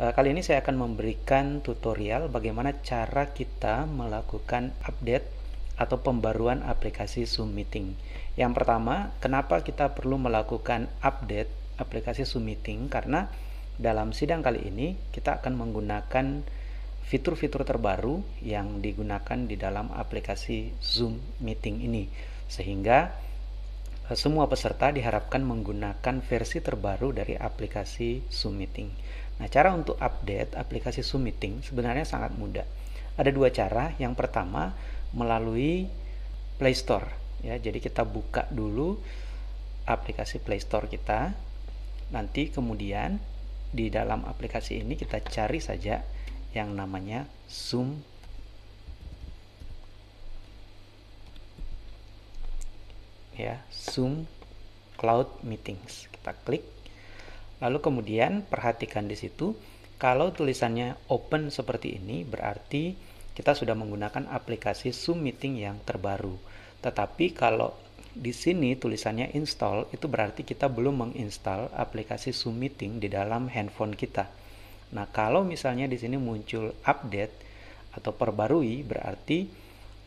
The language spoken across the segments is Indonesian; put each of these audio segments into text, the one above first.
Eh, kali ini saya akan memberikan tutorial bagaimana cara kita melakukan update atau pembaruan aplikasi Zoom Meeting. Yang pertama, kenapa kita perlu melakukan update aplikasi Zoom Meeting? Karena dalam sidang kali ini kita akan menggunakan fitur-fitur terbaru yang digunakan di dalam aplikasi Zoom Meeting ini. Sehingga eh, semua peserta diharapkan menggunakan versi terbaru dari aplikasi Zoom Meeting. Nah, cara untuk update aplikasi Zoom Meeting sebenarnya sangat mudah. Ada dua cara. Yang pertama melalui Play Store. Ya, jadi kita buka dulu aplikasi Play Store kita. Nanti kemudian di dalam aplikasi ini kita cari saja yang namanya Zoom ya Zoom Cloud Meetings. Kita klik Lalu kemudian perhatikan di situ, kalau tulisannya open seperti ini berarti kita sudah menggunakan aplikasi Zoom Meeting yang terbaru. Tetapi kalau di sini tulisannya install itu berarti kita belum menginstal aplikasi Zoom Meeting di dalam handphone kita. Nah, kalau misalnya di sini muncul update atau perbarui berarti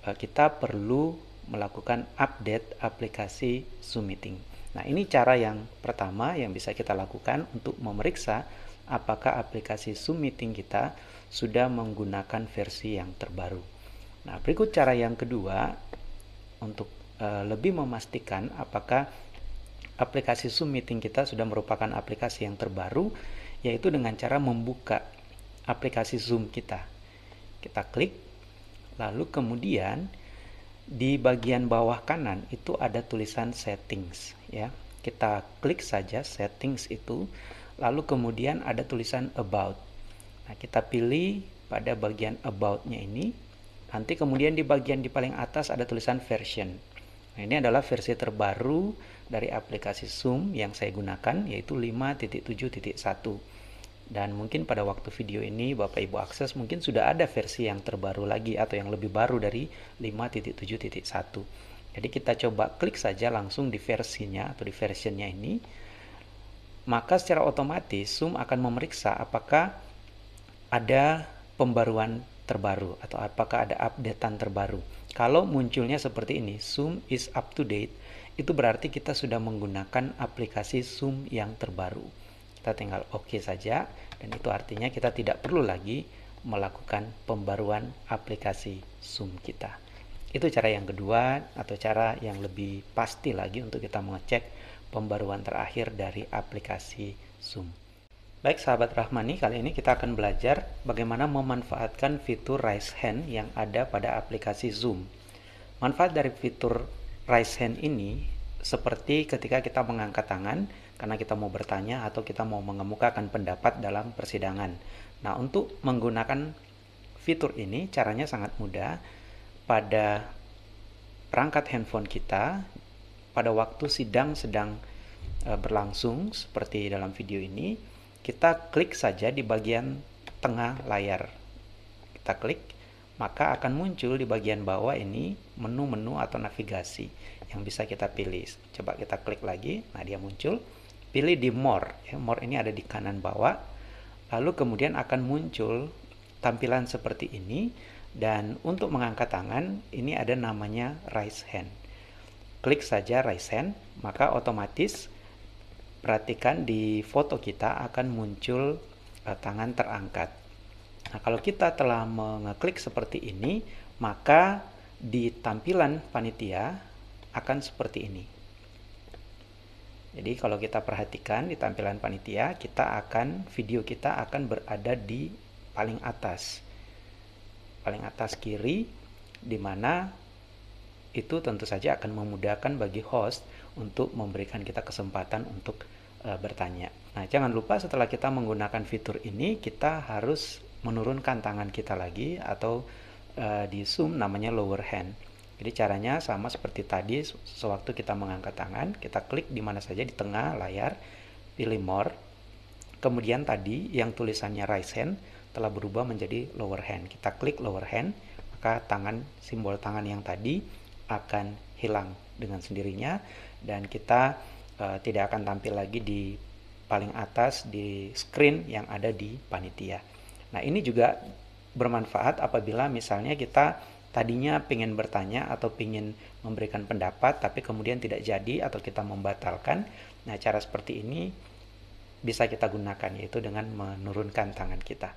eh, kita perlu melakukan update aplikasi Zoom Meeting. Nah, ini cara yang pertama yang bisa kita lakukan untuk memeriksa apakah aplikasi Zoom Meeting kita sudah menggunakan versi yang terbaru. Nah, berikut cara yang kedua untuk e, lebih memastikan apakah aplikasi Zoom Meeting kita sudah merupakan aplikasi yang terbaru, yaitu dengan cara membuka aplikasi Zoom kita. Kita klik, lalu kemudian di bagian bawah kanan itu ada tulisan settings ya kita klik saja settings itu lalu kemudian ada tulisan about nah kita pilih pada bagian aboutnya ini nanti kemudian di bagian di paling atas ada tulisan version nah ini adalah versi terbaru dari aplikasi Zoom yang saya gunakan yaitu 5.7.1 dan mungkin pada waktu video ini Bapak Ibu akses mungkin sudah ada versi yang terbaru lagi atau yang lebih baru dari 5.7.1 jadi kita coba klik saja langsung di versinya atau di versionnya ini. Maka secara otomatis Zoom akan memeriksa apakah ada pembaruan terbaru atau apakah ada updatean terbaru. Kalau munculnya seperti ini, Zoom is up to date, itu berarti kita sudah menggunakan aplikasi Zoom yang terbaru. Kita tinggal OK saja dan itu artinya kita tidak perlu lagi melakukan pembaruan aplikasi Zoom kita. Itu cara yang kedua atau cara yang lebih pasti lagi untuk kita mengecek pembaruan terakhir dari aplikasi Zoom. Baik sahabat Rahmani, kali ini kita akan belajar bagaimana memanfaatkan fitur Raise Hand yang ada pada aplikasi Zoom. Manfaat dari fitur Raise Hand ini seperti ketika kita mengangkat tangan karena kita mau bertanya atau kita mau mengemukakan pendapat dalam persidangan. Nah, untuk menggunakan fitur ini caranya sangat mudah pada perangkat handphone kita pada waktu sidang sedang e, berlangsung seperti dalam video ini kita klik saja di bagian tengah layar kita klik maka akan muncul di bagian bawah ini menu-menu atau navigasi yang bisa kita pilih coba kita klik lagi nah dia muncul pilih di more ya, more ini ada di kanan bawah lalu kemudian akan muncul tampilan seperti ini dan untuk mengangkat tangan, ini ada namanya raise hand. Klik saja raise hand, maka otomatis perhatikan di foto kita akan muncul eh, tangan terangkat. Nah, kalau kita telah mengeklik seperti ini, maka di tampilan panitia akan seperti ini. Jadi kalau kita perhatikan di tampilan panitia, kita akan video kita akan berada di paling atas paling atas kiri di mana itu tentu saja akan memudahkan bagi host untuk memberikan kita kesempatan untuk e, bertanya. Nah, jangan lupa setelah kita menggunakan fitur ini kita harus menurunkan tangan kita lagi atau e, di Zoom namanya lower hand. Jadi caranya sama seperti tadi sewaktu kita mengangkat tangan, kita klik di mana saja di tengah layar, pilih more. Kemudian tadi yang tulisannya right hand, telah berubah menjadi lower hand. Kita klik lower hand, maka tangan simbol tangan yang tadi akan hilang dengan sendirinya dan kita uh, tidak akan tampil lagi di paling atas di screen yang ada di panitia. Nah, ini juga bermanfaat apabila misalnya kita tadinya pengen bertanya atau pengen memberikan pendapat tapi kemudian tidak jadi atau kita membatalkan. Nah, cara seperti ini bisa kita gunakan yaitu dengan menurunkan tangan kita.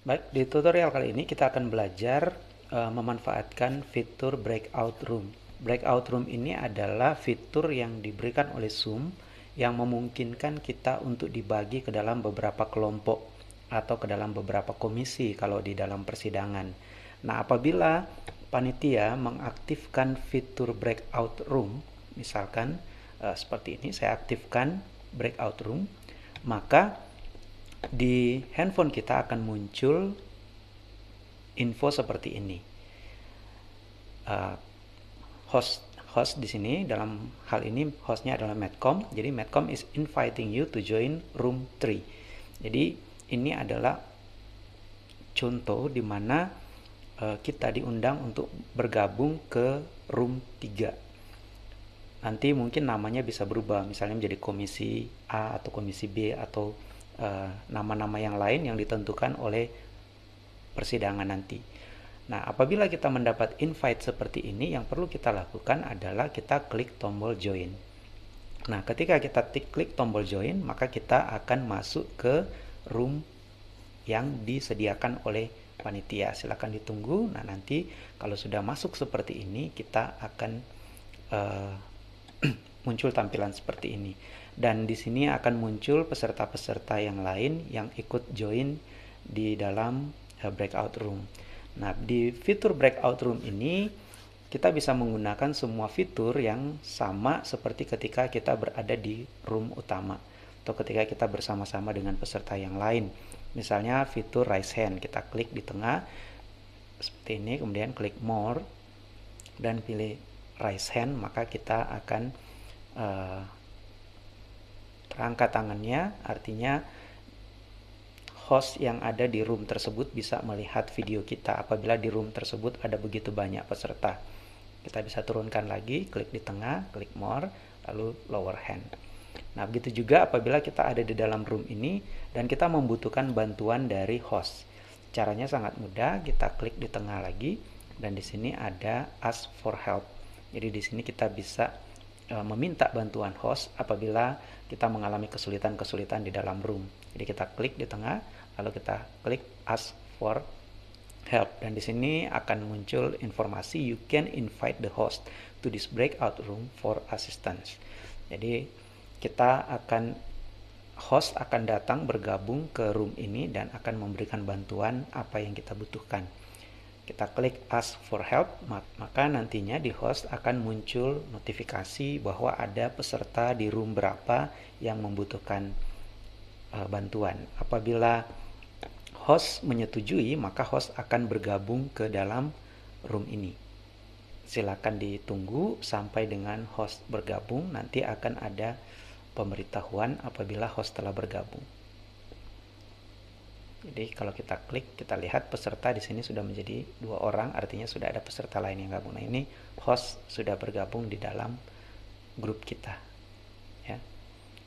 Baik, di tutorial kali ini kita akan belajar uh, memanfaatkan fitur breakout room. Breakout room ini adalah fitur yang diberikan oleh Zoom yang memungkinkan kita untuk dibagi ke dalam beberapa kelompok atau ke dalam beberapa komisi kalau di dalam persidangan. Nah, apabila panitia mengaktifkan fitur breakout room, misalkan uh, seperti ini, saya aktifkan breakout room, maka di handphone kita akan muncul info seperti ini. Uh, host host di sini dalam hal ini hostnya adalah Medcom. Jadi Medcom is inviting you to join room 3. Jadi ini adalah contoh di mana uh, kita diundang untuk bergabung ke room 3 nanti mungkin namanya bisa berubah misalnya menjadi komisi A atau komisi B atau Eh, nama-nama uh, yang lain yang ditentukan oleh persidangan nanti. Nah, apabila kita mendapat invite seperti ini, yang perlu kita lakukan adalah kita klik tombol join. Nah, ketika kita klik tombol join, maka kita akan masuk ke room yang disediakan oleh panitia. Silahkan ditunggu. Nah, nanti kalau sudah masuk seperti ini, kita akan uh, muncul tampilan seperti ini. Dan di sini akan muncul peserta-peserta yang lain yang ikut join di dalam eh, breakout room. Nah, di fitur breakout room ini kita bisa menggunakan semua fitur yang sama seperti ketika kita berada di room utama atau ketika kita bersama-sama dengan peserta yang lain. Misalnya fitur raise hand, kita klik di tengah seperti ini, kemudian klik more dan pilih raise hand, maka kita akan uh, tangannya, artinya host yang ada di room tersebut bisa melihat video kita apabila di room tersebut ada begitu banyak peserta. Kita bisa turunkan lagi, klik di tengah, klik more, lalu lower hand. Nah, begitu juga apabila kita ada di dalam room ini dan kita membutuhkan bantuan dari host. Caranya sangat mudah, kita klik di tengah lagi dan di sini ada ask for help. Jadi di sini kita bisa E, meminta bantuan host apabila kita mengalami kesulitan-kesulitan di dalam room. Jadi kita klik di tengah, lalu kita klik ask for help dan di sini akan muncul informasi you can invite the host to this breakout room for assistance. Jadi kita akan host akan datang bergabung ke room ini dan akan memberikan bantuan apa yang kita butuhkan kita klik ask for help maka nantinya di host akan muncul notifikasi bahwa ada peserta di room berapa yang membutuhkan uh, bantuan apabila host menyetujui maka host akan bergabung ke dalam room ini silakan ditunggu sampai dengan host bergabung nanti akan ada pemberitahuan apabila host telah bergabung jadi kalau kita klik, kita lihat peserta di sini sudah menjadi dua orang, artinya sudah ada peserta lain yang gabung. Nah ini host sudah bergabung di dalam grup kita. Ya.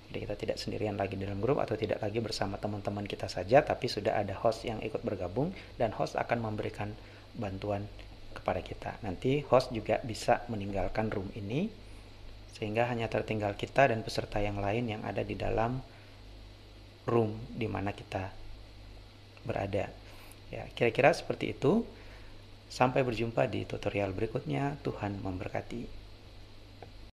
Jadi kita tidak sendirian lagi dalam grup atau tidak lagi bersama teman-teman kita saja, tapi sudah ada host yang ikut bergabung dan host akan memberikan bantuan kepada kita. Nanti host juga bisa meninggalkan room ini sehingga hanya tertinggal kita dan peserta yang lain yang ada di dalam room di mana kita berada. Ya, kira-kira seperti itu. Sampai berjumpa di tutorial berikutnya. Tuhan memberkati.